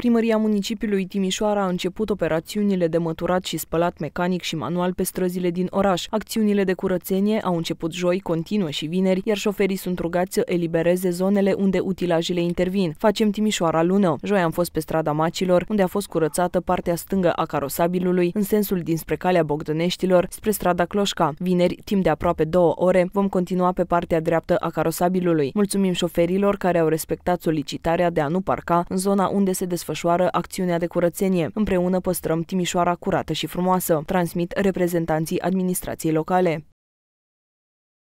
Primăria municipiului Timișoara a început operațiunile de măturat și spălat mecanic și manual pe străzile din oraș. Acțiunile de curățenie au început joi, continuă și vineri, iar șoferii sunt rugați să elibereze zonele unde utilajele intervin. Facem Timișoara lună. Joi am fost pe strada Macilor, unde a fost curățată partea stângă a carosabilului, în sensul dinspre calea Bogdăneștilor, spre strada Cloșca. Vineri, timp de aproape două ore, vom continua pe partea dreaptă a carosabilului. Mulțumim șoferilor care au respectat solicitarea de a nu parca în zona unde se desfășoară desfășoară acțiunea de curățenie. Împreună păstrăm Timișoara curată și frumoasă, transmit reprezentanții administrației locale.